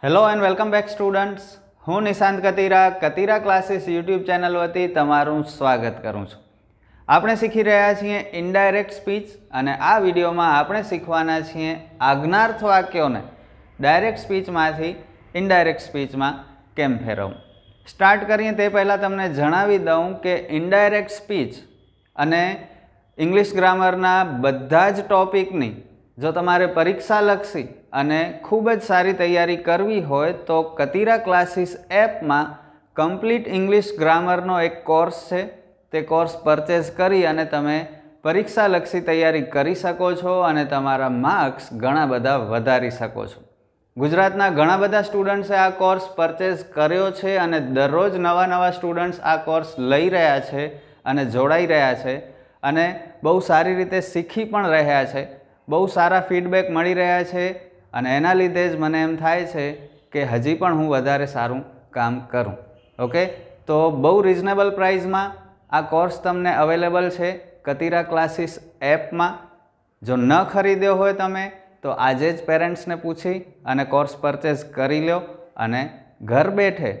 hello and welcome back students હું Nishant Katira Katira classes YouTube channel વતી તમારું સ્વાગત કરું છું આપણે શીખી રહ્યા છીએ ઇનડાયરેક્ટ સ્પીચ અને આ વિડીયોમાં આપણે શીખવાના છીએ આજ્ઞાર્થ વાક્યોને ડાયરેક્ટ સ્પીચમાંથી ઇનડાયરેક્ટ સ્પીચમાં કેમ ફેરવવું સ્ટાર્ટ કરીએ તે પહેલાં તમને જણાવી દઉં કે ઇનડાયરેક્ટ સ્પીચ અને ઇંગ્લિશ ગ્રામરના બધા જ ટોપિકની જો તમારે પરીક્ષાલક્ષી અને ખૂબ જ સારી તૈયારી કરવી હોય તો કતીરા ક્લાસીસ એપમાં કમ્પ્લીટ ઇંગ્લિશ ગ્રામરનો એક કોર્સ છે તે કોર્સ પરચેઝ કરી અને તમે પરીક્ષાલક્ષી તૈયારી કરી શકો છો અને તમારા માર્ક્સ ઘણા બધા વધારી શકો છો ગુજરાતના ઘણા બધા સ્ટુડન્ટ્સે આ કોર્સ પરચેઝ કર્યો છે અને દરરોજ નવા નવા સ્ટુડન્ટ્સ આ કોર્સ લઈ રહ્યા છે અને જોડાઈ રહ્યા છે અને બહુ સારી રીતે શીખી પણ રહ્યા છે બહુ સારા ફીડબેક મળી રહ્યા છે અને એના લીધે જ મને એમ થાય છે કે હજી પણ હું વધારે સારું કામ કરું ઓકે તો બહુ રિઝનેબલ પ્રાઇઝમાં આ કોર્સ તમને અવેલેબલ છે કતિરા ક્લાસીસ એપમાં જો ન ખરીદ્યો હોય તમે તો આજે જ પેરેન્ટ્સને પૂછી અને કોર્સ પરચેસ કરી લો અને ઘર બેઠે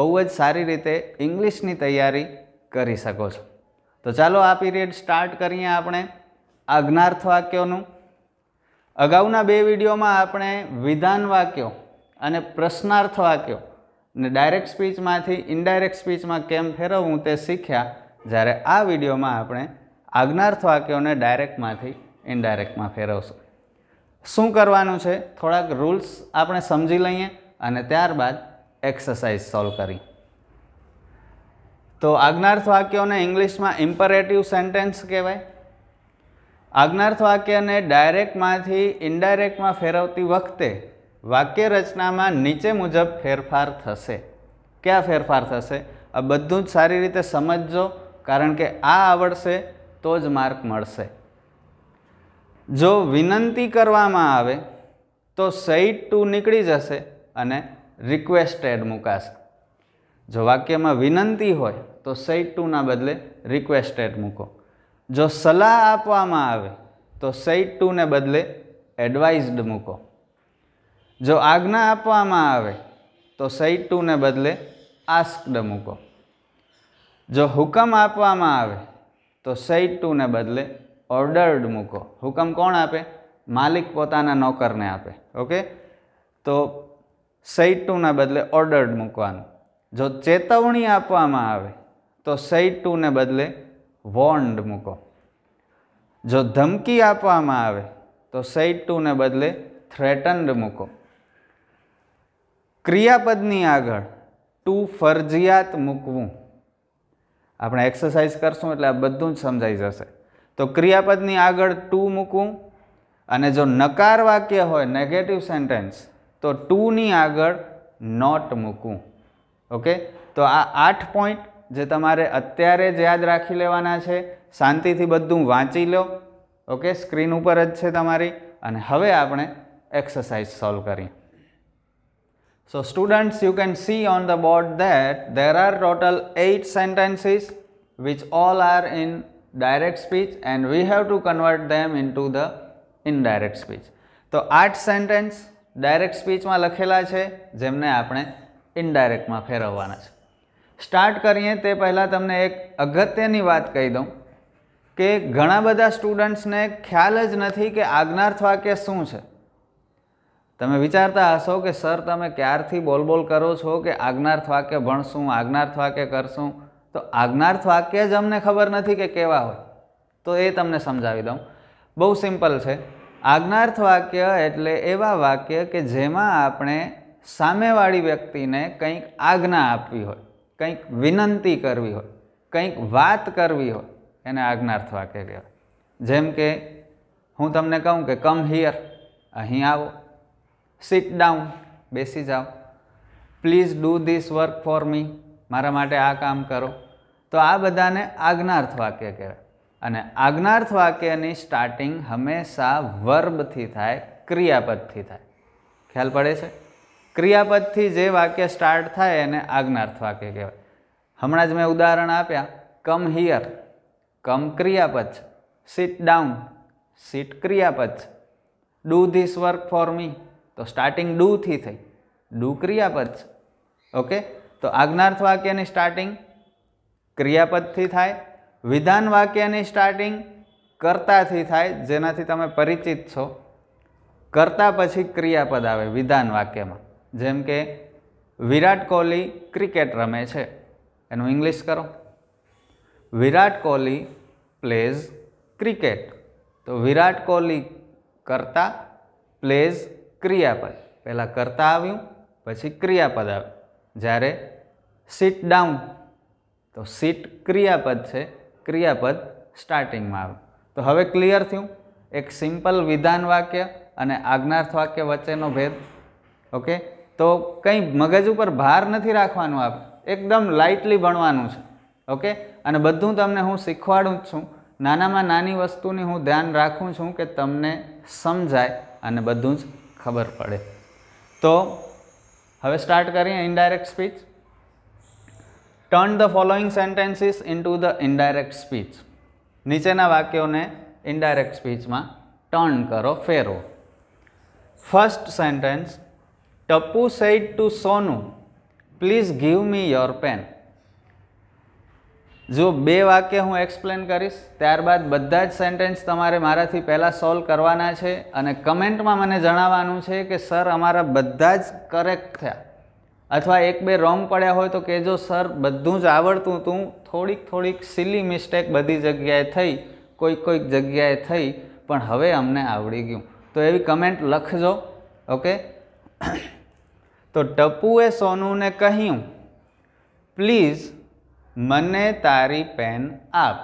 બહુ જ સારી રીતે ઇંગ્લિશની તૈયારી કરી શકો છો તો ચાલો આ પીરિયડ સ્ટાર્ટ કરીએ આપણે આજ્ઞાર્થ વાક્યોનું અગાઉના બે વિડીયોમાં આપણે વિધાન વાક્યો અને પ્રશ્નાર્થ વાક્યો ને ડાયરેક્ટ સ્પીચમાંથી ઇનડાયરેક્ટ સ્પીચમાં કેમ ફેરવવું તે શીખ્યા જ્યારે આ વિડીયોમાં આપણે આજ્ઞાર્થ વાક્યોને ડાયરેક્ટમાંથી ઇનડાયરેક્ટમાં ફેરવશું શું કરવાનું છે થોડાક રૂલ્સ આપણે સમજી લઈએ અને ત્યારબાદ એક્સરસાઇઝ સોલ્વ કરી તો આજ્ઞાર્થ વાક્યોને ઇંગ્લિશમાં ઇમ્પરેટિવ સેન્ટેન્સ કહેવાય આજ્ઞાર્થ વાક્યને ડાયરેક્ટમાંથી ઇનડાયરેક્ટમાં ફેરવતી વખતે વાક્ય રચનામાં નીચે મુજબ ફેરફાર થશે ક્યાં ફેરફાર થશે આ બધું જ સારી રીતે સમજજો કારણ કે આ આવડશે તો જ માર્ક મળશે જો વિનંતી કરવામાં આવે તો સઈટ ટુ નીકળી જશે અને રિક્વેસ્ટેડ મુકાશે જો વાક્યમાં વિનંતી હોય તો સઈડ ટુના બદલે રિક્વેસ્ટેડ મૂકો જો સલાહ આપવામાં આવે તો સઈડ ટુને બદલે એડવાઇઝડ મૂકો જો આજ્ઞા આપવામાં આવે તો સઈટ ટુને બદલે આસ્કડ મૂકો જો હુકમ આપવામાં આવે તો સઈટ ટુને બદલે ઓર્ડર્ડ મૂકો હુકમ કોણ આપે માલિક પોતાના નોકરને આપે ઓકે તો ટુના બદલે ઓર્ડર્ડ મૂકવાનું જો ચેતવણી આપવામાં આવે તો ટુને બદલે વોન્ડ મૂકો જો ધમકી આપવામાં આવે તો ટુને બદલે થ્રેટન્ડ મૂકો ક્રિયાપદની આગળ ટુ ફરજિયાત મૂકવું આપણે એક્સરસાઇઝ કરશું એટલે આ બધું જ સમજાઈ જશે તો ક્રિયાપદની આગળ ટુ મૂકું અને જો નકાર વાક્ય હોય નેગેટિવ સેન્ટેન્સ તો ટુની આગળ નોટ મૂકું ઓકે તો આ આઠ પોઈન્ટ જે તમારે અત્યારે જ યાદ રાખી લેવાના છે શાંતિથી બધું વાંચી લો ઓકે સ્ક્રીન ઉપર જ છે તમારી અને હવે આપણે એક્સરસાઇઝ સોલ્વ કરી so students you can see on the board that there are total 8 sentences which all are in direct speech and we have to convert them into the indirect speech તો આઠ sentence direct સ્પીચમાં લખેલા છે જેમને આપણે ઇનડાયરેક્ટમાં ફેરવવાના છે start કરીએ તે પહેલાં તમને એક અગત્યની વાત કહી દઉં કે ઘણા બધા સ્ટુડન્ટ્સને ખ્યાલ જ નથી કે આજ્ઞાર્થ વાક્ય શું છે તમે વિચારતા હશો કે સર તમે ક્યારથી બોલબોલ કરો છો કે આજ્ઞાર્થ વાક્ય ભણશું આજ્ઞાર્થ વાક્ય કરશું તો આજ્ઞાર્થ વાક્ય જ અમને ખબર નથી કે કેવા હોય તો એ તમને સમજાવી દઉં બહુ સિમ્પલ છે આજ્ઞાર્થ વાક્ય એટલે એવા વાક્ય કે જેમાં આપણે સામેવાળી વ્યક્તિને કંઈક આજ્ઞા આપવી હોય કંઈક વિનંતી કરવી હોય કંઈક વાત કરવી હોય એને આજ્ઞાર્થ વાક્ય કહેવાય જેમ કે હું તમને કહું કે કમ હિયર અહીં આવો સિટ ડાઉન બેસી જાઓ please do this work for me મારા માટે આ કામ કરો તો આ બધાને આજ્ઞાર્થ વાક્ય કહેવાય અને આજ્ઞાર્થ વાક્યની સ્ટાર્ટિંગ હંમેશા વર્બથી થાય ક્રિયાપદથી થાય ખ્યાલ પડે છે ક્રિયાપદથી જે વાક્ય સ્ટાર્ટ થાય એને આજ્ઞાર્થ વાક્ય કહેવાય હમણાં જ મેં ઉદાહરણ આપ્યા કમ હિયર કમ ક્રિયાપદ છે સિટ ડાઉન સીટ ક્રિયાપદ છે do this work for me તો સ્ટાર્ટિંગ ડૂથી થઈ ડૂ ક્રિયાપદ છે ઓકે તો આજ્ઞાર્થ વાક્યની સ્ટાર્ટિંગ ક્રિયાપદથી થાય વિધાન વાક્યની સ્ટાર્ટિંગ કર્તાથી થાય જેનાથી તમે પરિચિત છો કરતા પછી ક્રિયાપદ આવે વિધાન વાક્યમાં જેમ કે વિરાટ કોહલી ક્રિકેટ રમે છે એનું ઇંગ્લિશ કરો વિરાટ કોહલી પ્લેઝ ક્રિકેટ તો વિરાટ કોહલી કરતા પ્લેઝ ક્રિયાપદ પહેલાં કરતા આવ્યું પછી ક્રિયાપદ આવ્યું જ્યારે સિટ ડાઉન તો સીટ ક્રિયાપદ છે ક્રિયાપદ સ્ટાર્ટિંગમાં આવે તો હવે ક્લિયર થયું એક સિમ્પલ વિધાન વાક્ય અને આજ્ઞાર્થ વાક્ય વચ્ચેનો ભેદ ઓકે તો કંઈ મગજ ઉપર ભાર નથી રાખવાનું આપ એકદમ લાઇટલી ભણવાનું છે ઓકે અને બધું તમને હું શીખવાડું જ છું નાનામાં નાની વસ્તુની હું ધ્યાન રાખું છું કે તમને સમજાય અને બધું જ ખબર પડે તો હવે સ્ટાર્ટ કરીએ indirect speech turn the following sentences into the indirect speech નીચેના વાક્યોને ઇન્ડાયરેક્ટ સ્પીચમાં ટર્ન કરો ફેરો first sentence Tappu said to Sonu please give me your pen જો બે વાક્ય હું એક્સપ્લેન કરીશ ત્યારબાદ બધા જ સેન્ટેન્સ તમારે મારાથી પહેલાં સોલ્વ કરવાના છે અને કમેન્ટમાં મને જણાવવાનું છે કે સર અમારા બધા જ કરેક્ટ થયા અથવા એક બે રોંગ પડ્યા હોય તો કહેજો સર બધું જ આવડતું હતું થોડીક થોડીક સિલી મિસ્ટેક બધી જગ્યાએ થઈ કોઈક કોઈક જગ્યાએ થઈ પણ હવે અમને આવડી ગયું તો એવી કમેન્ટ લખજો ઓકે તો ટપુએ સોનુને કહ્યું પ્લીઝ મને તારી પેન આપ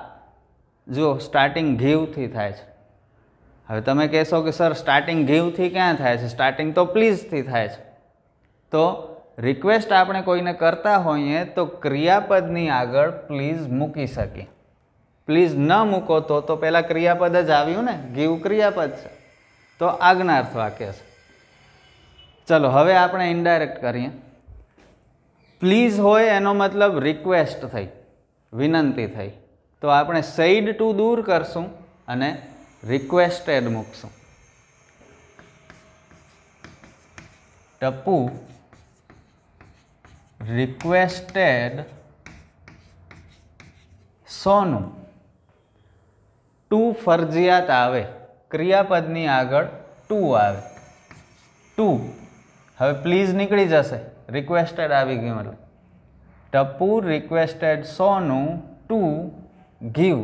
જુઓ સ્ટાર્ટિંગ ઘીવથી થાય છે હવે તમે કહેશો કે સર સ્ટાર્ટિંગ ઘીવથી ક્યાં થાય છે સ્ટાર્ટિંગ તો પ્લીઝથી થાય છે તો રિક્વેસ્ટ આપણે કોઈને કરતા હોઈએ તો ક્રિયાપદની આગળ પ્લીઝ મૂકી શકીએ પ્લીઝ ન મૂકો તો તો પહેલાં ક્રિયાપદ જ આવ્યું ને ગીવ ક્રિયાપદ છે તો આજ્ઞાર્થ વાક્ય છે ચલો હવે આપણે ઇન્ડાયરેક્ટ કરીએ પ્લીઝ હોય એનો મતલબ રિક્વેસ્ટ થઈ વિનંતી થઈ તો આપણે સૈડ ટુ દૂર કરશું અને રિક્વેસ્ટેડ મૂકશું ટપ્પુ રિક્વેસ્ટેડ સોનું ટુ ફરજિયાત આવે ક્રિયાપદની આગળ ટુ આવે ટુ હવે પ્લીઝ નીકળી જશે રિક્વેસ્ટેડ આવી ગયું એટલે Tapu requested Sonu to give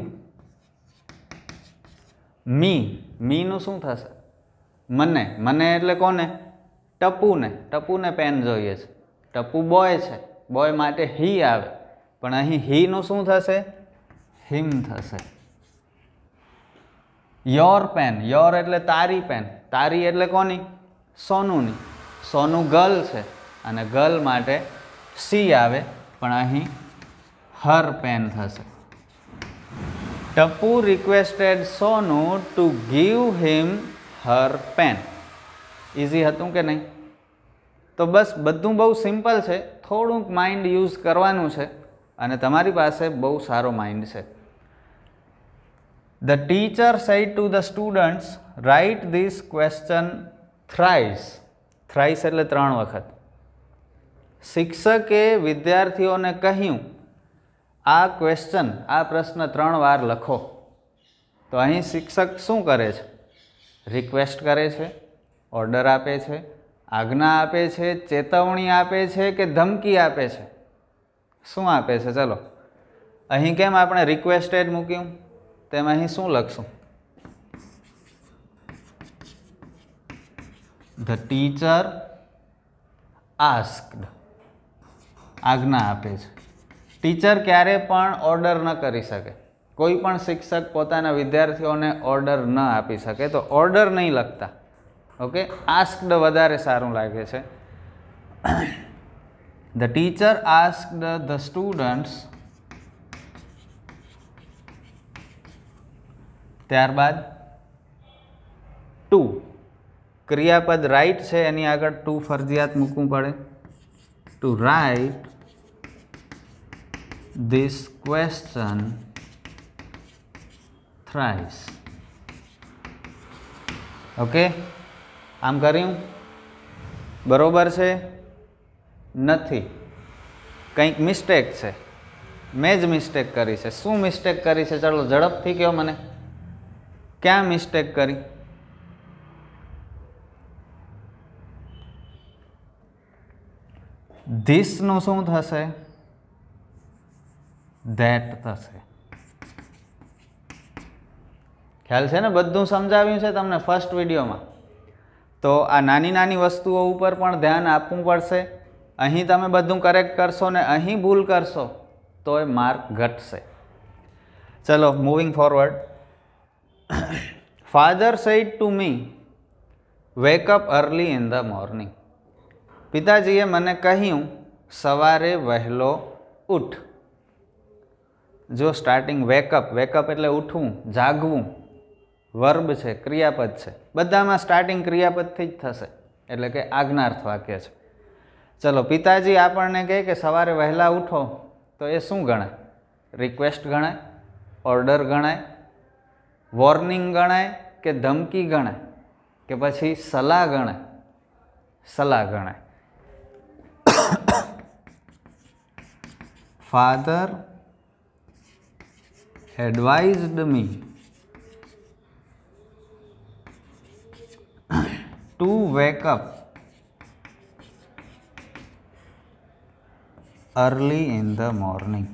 me મીનું શું થશે મને મને એટલે કોને ટપુને ટપુને પેન જોઈએ છે ટપુ બોય છે બોય માટે હી આવે પણ અહીં હીનું શું થશે હિમ થશે યોર પેન યોર એટલે તારી પેન તારી એટલે કોની સોનુની સોનું ગર્લ છે અને ગર્લ માટે સી આવે પણ અહીં હર પેન થશે Tapu requested Sonu to give him her pen easy હતું કે નહીં તો બસ બધું બહુ સિમ્પલ છે થોડુંક માઇન્ડ યુઝ કરવાનું છે અને તમારી પાસે બહુ સારો માઇન્ડ છે the teacher said to the students write this question thrice thrice એટલે ત્રણ વખત શિક્ષકે વિદ્યાર્થીઓને કહ્યું આ ક્વેશ્ચન આ પ્રશ્ન ત્રણ વાર લખો તો અહીં શિક્ષક શું કરે છે રિક્વેસ્ટ કરે છે ઓર્ડર આપે છે આજ્ઞા આપે છે ચેતવણી આપે છે કે ધમકી આપે છે શું આપે છે ચલો અહીં કેમ આપણે રિક્વેસ્ટેડ મૂક્યું તેમાં અહીં શું લખશું ધ ટીચર આસ્કડ આજ્ઞા આપે છે ટીચર ક્યારે પણ ઓર્ડર ન કરી શકે કોઈ પણ શિક્ષક પોતાના વિદ્યાર્થીઓને ઓર્ડર ન આપી શકે તો ઓર્ડર નહીં લખતા ઓકે આસ્કડ વધારે સારું લાગે છે the teacher asked the students ત્યારબાદ ટુ ક્રિયાપદ રાઇટ છે એની આગળ ટુ ફરજિયાત મૂકવું પડે to write this question thrice okay આમ કર્યું બરોબર છે નથી કંઈક મિસ્ટેક છે મેં જ મિસ્ટેક કરી છે શું મિસ્ટેક કરી છે ચાલો ઝડપથી કહો મને ક્યાં મિસ્ટેક કરી ધીસનું શું થશે ધેટ થશે ખ્યાલ છે ને બધું સમજાવ્યું છે તમને ફર્સ્ટ વિડીયોમાં તો આ નાની નાની વસ્તુઓ ઉપર પણ ધ્યાન આપવું પડશે અહીં તમે બધું કરેક્ટ કરશો ને અહીં ભૂલ કરશો તો એ માર્ક ઘટશે ચલો moving forward father said to me wake up early in the morning પિતાજીએ મને કહ્યું સવારે વહેલો ઉઠ જો સ્ટાર્ટિંગ વેકઅપ વેકઅપ એટલે ઉઠવું જાગવું વર્બ છે ક્રિયાપદ છે બધામાં સ્ટાર્ટિંગ ક્રિયાપદથી જ થશે એટલે કે આજ્ઞાર્થ વાક્ય છે ચલો પિતાજી આપણને કહે કે સવારે વહેલા ઉઠો તો એ શું ગણાય રિક્વેસ્ટ ગણાય ઓર્ડર ગણાય વોર્નિંગ ગણાય કે ધમકી ગણાય કે પછી સલાહ ગણાય સલાહ ગણાય father advised me to wake up early in the morning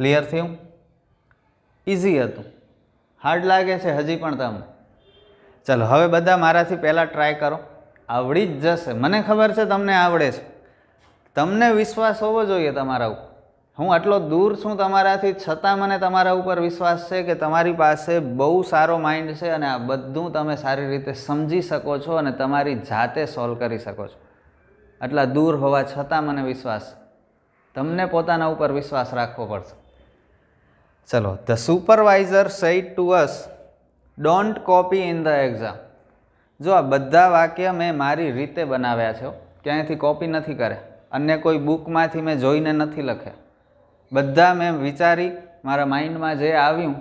clear થયું ઇઝી હતું હાર્ડ લાગે છે હજી પણ તમને ચાલો હવે બધા મારાથી પહેલાં ટ્રાય કરો આવડી જ જશે મને ખબર છે તમને આવડે છે તમને વિશ્વાસ હોવો જોઈએ તમારા ઉપર હું આટલો દૂર છું તમારાથી છતાં મને તમારા ઉપર વિશ્વાસ છે કે તમારી પાસે બહુ સારો માઇન્ડ છે અને આ બધું તમે સારી રીતે સમજી શકો છો અને તમારી જાતે સોલ્વ કરી શકો છો આટલા દૂર હોવા છતાં મને વિશ્વાસ તમને પોતાના ઉપર વિશ્વાસ રાખવો પડશે ચલો the supervisor said to us don't copy in the exam જો આ બધા વાક્ય મેં મારી રીતે બનાવ્યા છે ક્યાંયથી કોપી નથી કરે અન્ય કોઈ બુકમાંથી મેં જોઈને નથી લખ્યા બધા મેં વિચારી મારા માઇન્ડમાં જે આવ્યું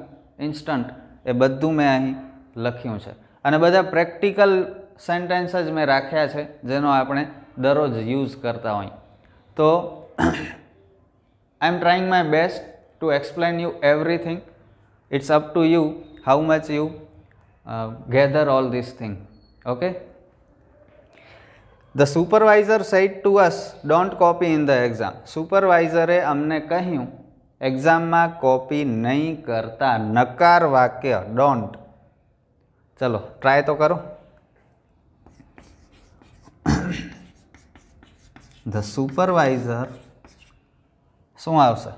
ઇન્સ્ટન્ટ એ બધું મેં અહીં લખ્યું છે અને બધા પ્રેક્ટિકલ સેન્ટેન્સ જ મેં રાખ્યા છે જેનો આપણે દરરોજ યુઝ કરતા હોય તો I am trying my best to explain you everything it's up to you how much you gather all this thing okay the supervisor said to us don't copy in the exam સુપરવાઇઝરે અમને કહ્યું એક્ઝામમાં copy નહીં કરતા નકાર વાક્ય don't ચલો try તો કરો ધ સુપરવાઇઝર શું આવશે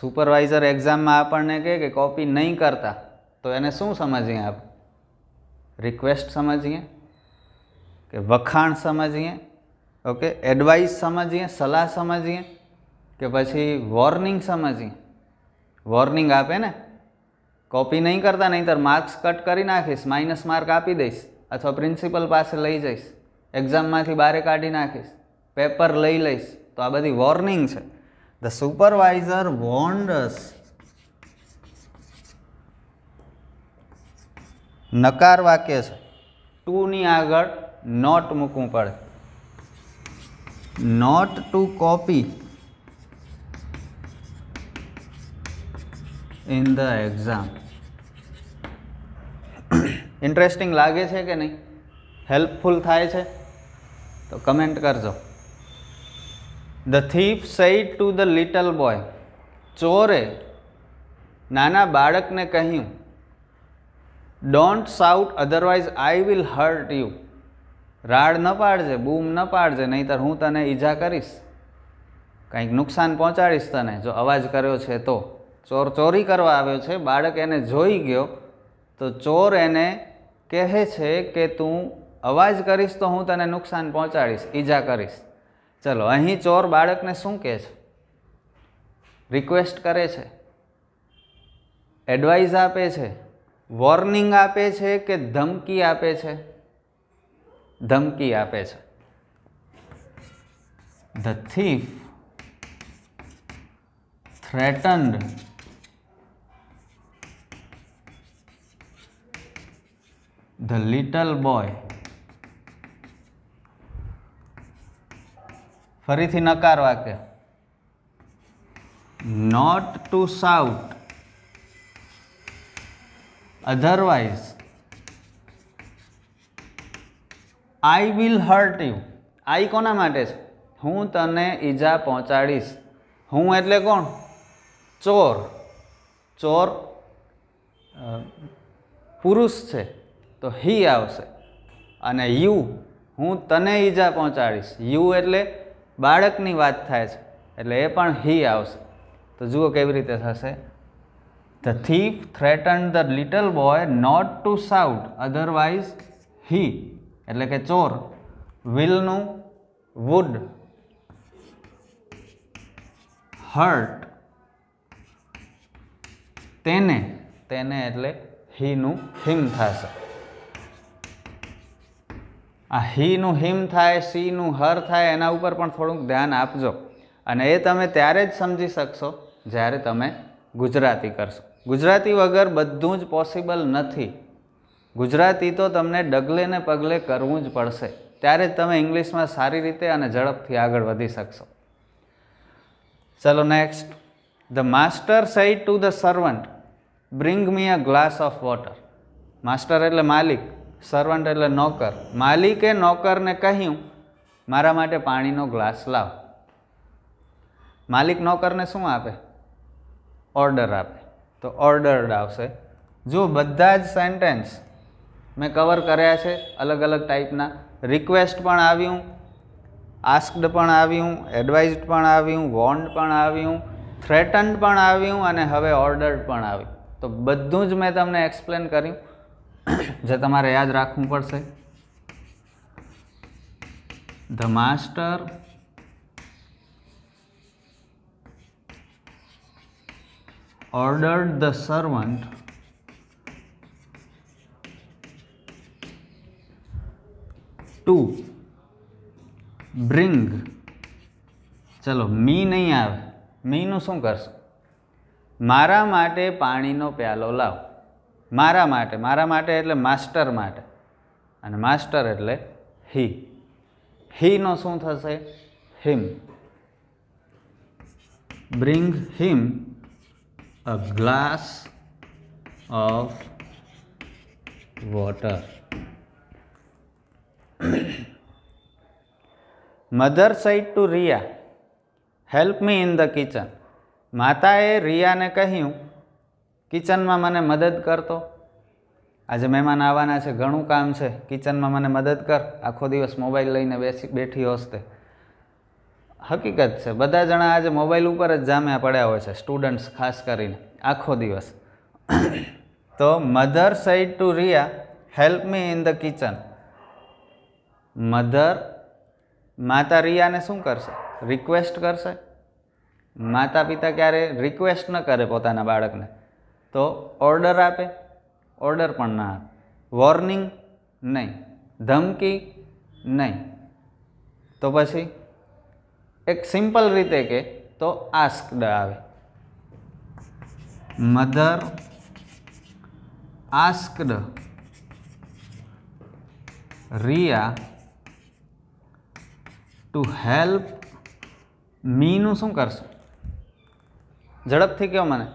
સુપરવાઇઝર એક્ઝામમાં આપણને કહે કે કોપી नहीं करता तो એને શું समझिए आप रिक्वेस्ट समझिए કે વખાણ સમજીએ ઓકે એડવાઇસ સમજીએ સલાહ સમજીએ કે પછી વોર્નિંગ સમજીએ વોર્નિંગ આપે ને કોપી નહીં કરતા નહીંતર માર્ક્સ કટ કરી નાખીશ માઇનસ માર્ક આપી દઈશ અથવા પ્રિન્સિપલ પાસે લઈ જઈશ એક્ઝામમાંથી બહાર કાઢી નાખીશ પેપર લઈ લઈશ તો આ બધી વોર્નિંગ છે ધ સુપરવાઇઝર વોન્ડસ નકાર વાક્ય છે ટુની આગળ નોટ મૂકવું પડે not to copy in the exam interesting લાગે છે કે નહીં હેલ્પફુલ થાય છે તો કમેન્ટ કરજો the thief said to the little boy ચોરે નાના બાળકને કહ્યું don't shout otherwise I will hurt you રાડ ન પાડજે બૂમ ન પાડજે નહીંતર હું તને ઈજા કરીશ કંઈક નુકસાન પહોંચાડીશ તને જો અવાજ કર્યો છે તો ચોર ચોરી કરવા આવ્યો છે બાળક એને જોઈ ગયો તો ચોર એને કહે છે કે તું અવાજ કરીશ તો હું તને નુકસાન પહોંચાડીશ ઈજા કરીશ ચલો અહીં ચોર બાળકને શું કહે છે રિક્વેસ્ટ કરે છે એડવાઇઝ આપે છે વોર્નિંગ આપે છે કે ધમકી આપે છે ધમકી આપે છે The thief threatened the little boy ફરીથી નકાર વાક્ય not to shout otherwise I will hurt you I કોના માટે છે હું તને ઈજા પહોંચાડીશ હું એટલે કોણ ચોર ચોર પુરુષ છે તો હી આવશે અને યુ હું તને ઈજા પહોંચાડીશ યુ એટલે બાળકની વાત થાય છે એટલે એ પણ હી આવશે તો જુઓ કેવી રીતે થશે the thief threaten the little boy not to shout otherwise he એટલે કે ચોર વિલનું વુડ હર્ટ તેને તેને એટલે હીનું હિમ થશે આ હીનું હિમ થાય સીનું હર થાય એના ઉપર પણ થોડુંક ધ્યાન આપજો અને એ તમે ત્યારે જ સમજી શકશો જ્યારે તમે ગુજરાતી કરશો ગુજરાતી વગર બધું જ પોસિબલ નથી ગુજરાતી તો તમને ડગલે ને પગલે કરવું જ પડશે ત્યારે જ તમે ઇંગ્લિશમાં સારી રીતે અને ઝડપથી આગળ વધી શકશો ચલો next the master said to the servant bring me a glass of water master એટલે માલિક સર્વન્ટ એટલે નોકર માલિકે નોકરને કહ્યું મારા માટે પાણીનો ગ્લાસ લાવ માલિક નોકરને શું આપે ઓર્ડર આપે તો ઓર્ડર આવશે જો બધા જ સેન્ટેન્સ મેં કવર કર્યા છે અલગ અલગ ટાઈપના રિક્વેસ્ટ પણ આવ્યું આસ્કડ પણ આવ્યું એડવાઇઝડ પણ આવ્યું વોન્ડ પણ આવ્યું થ્રેટન્ડ પણ આવ્યું અને હવે ઓર્ડર્ડ પણ આવ્યું તો બધું જ મેં તમને એક્સપ્લેન કર્યું જે તમારે યાદ રાખવું પડશે the master ordered the servant to bring ચલો મી નહીં આવે મીનું શું કરશું મારા માટે પાણીનો પ્યાલો લાવ મારા માટે મારા માટે એટલે માસ્ટર માટે અને માસ્ટર એટલે હી હીનો શું થશે him bring him a glass of water mother said to Riya help me in the kitchen માતાએ રિયાને કહ્યું કિચનમાં મને મદદ કરતો આજે મહેમાન આવવાના છે ઘણું કામ છે કિચનમાં મને મદદ કર આખો દિવસ મોબાઈલ લઈને બેસી બેઠી હશે હકીકત છે બધા જણા આજે મોબાઈલ ઉપર જ જામ્યા પડ્યા હોય છે સ્ટુડન્ટ્સ ખાસ કરીને આખો દિવસ તો mother said to Riya help me in the kitchen mother માતા રિયાને શું કરશે રિક્વેસ્ટ કરશે માતા પિતા ક્યારે રિક્વેસ્ટ ન કરે પોતાના બાળકને તો ઓર્ડર આપે ઓર્ડર પણ ના આપે વોર્નિંગ નહીં ધમકી નહીં તો પછી એક સિમ્પલ રીતે કે તો આસ્કડ આવે mother asked Riya to help મીનું શું કરશું ઝડપથી કહો મને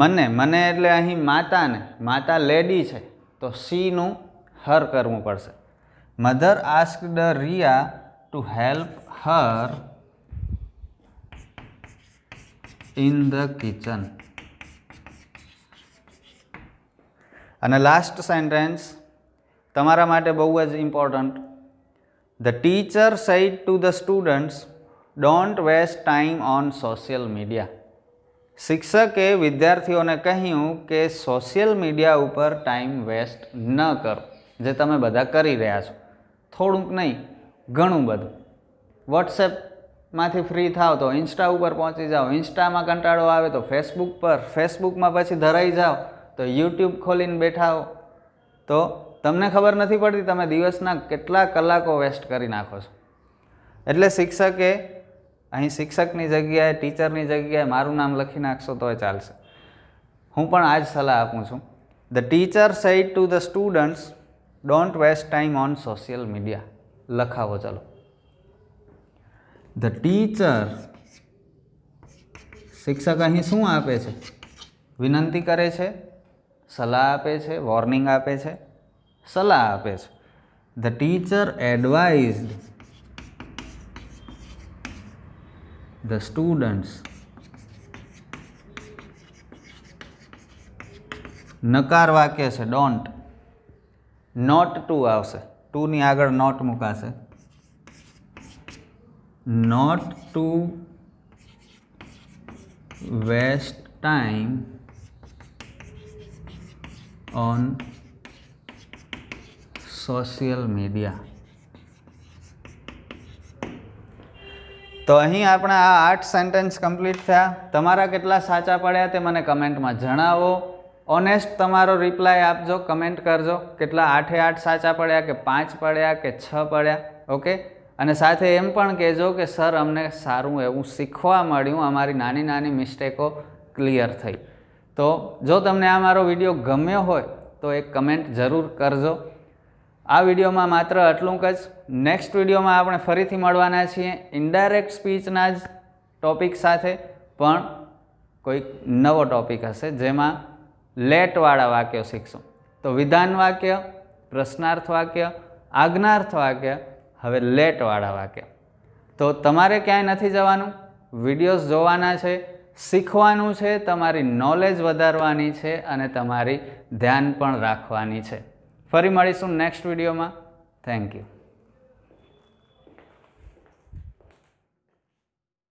મને મને એટલે અહીં માતાને માતા લેડી છે તો સીનું હર કરવું પડશે mother ask asked Riya to help her in the kitchen અને લાસ્ટ સેન્ટેન્સ તમારા માટે બહુ જ important The teacher said to the students, don't waste time on social media શિક્ષકે વિદ્યાર્થીઓને કહ્યું કે સોશિયલ મીડિયા ઉપર ટાઈમ વેસ્ટ ન કરો જે તમે બધા કરી રહ્યા છો થોડુંક નહીં ઘણું બધું વોટ્સએપમાંથી ફ્રી થાવ તો ઇન્સ્ટા ઉપર પહોંચી જાઓ ઇન્સ્ટામાં કંટાળો આવે તો ફેસબુક પર ફેસબુકમાં પછી ધરાઈ જાઓ તો યુટ્યુબ ખોલીને બેઠા હો તો તમને ખબર નથી પડતી તમે દિવસના કેટલા કલાકો વેસ્ટ કરી નાખો છો એટલે શિક્ષકે અહીં શિક્ષકની જગ્યાએ ટીચરની જગ્યાએ મારું નામ લખી નાખશો તોય ચાલશે હું પણ આ જ સલાહ આપું છું the teacher said to the students don't waste time on social media લખાવો ચાલો ધ ટીચર શિક્ષક અહીં શું આપે છે વિનંતી કરે છે સલાહ આપે છે વોર્નિંગ આપે છે સલાહ આપે છે the teacher advised the students નકાર વાક્ય છે ડોન્ટ નોટ ટુ આવશે ટુની આગળ નોટ મુકાશે not to waste time on social media તો અહીં આપણા આ આઠ સેન્ટેન્સ કમ્પ્લીટ થયા તમારા કેટલા સાચા પડ્યા તે મને કમેન્ટમાં જણાવો ઓનેસ્ટ તમારો રિપ્લાય આપજો કમેન્ટ કરજો કેટલા આઠે આઠ સાચા પડ્યા કે પાંચ પડ્યા કે છ પડ્યા ઓકે અને સાથે એમ પણ કહેજો કે સર અમને સારું એવું શીખવા મળ્યું અમારી નાની નાની મિસ્ટેકો ક્લિયર થઈ તો જો તમને આ મારો વિડીયો ગમ્યો હોય તો એક કમેન્ટ જરૂર કરજો આ વિડીયોમાં માત્ર આટલું જ નેક્સ્ટ વિડીયોમાં આપણે ફરીથી મળવાના છીએ ઇન્ડાયરેક્ટ સ્પીચના જ ટોપિક સાથે પણ કોઈક નવો ટોપિક હશે જેમાં લેટવાળા વાક્યો શીખશું તો વિધાન વાક્ય પ્રશ્નાર્થ વાક્ય આજ્ઞાર્થ વાક્ય હવે લેટવાળા વાક્ય તો તમારે ક્યાંય નથી જવાનું વિડીયોઝ જોવાના છે શીખવાનું છે તમારી નોલેજ વધારવાની છે અને તમારી ધ્યાન પણ રાખવાની છે ફરી મળીશું નેક્સ્ટ વિડીયોમાં થેન્ક યુ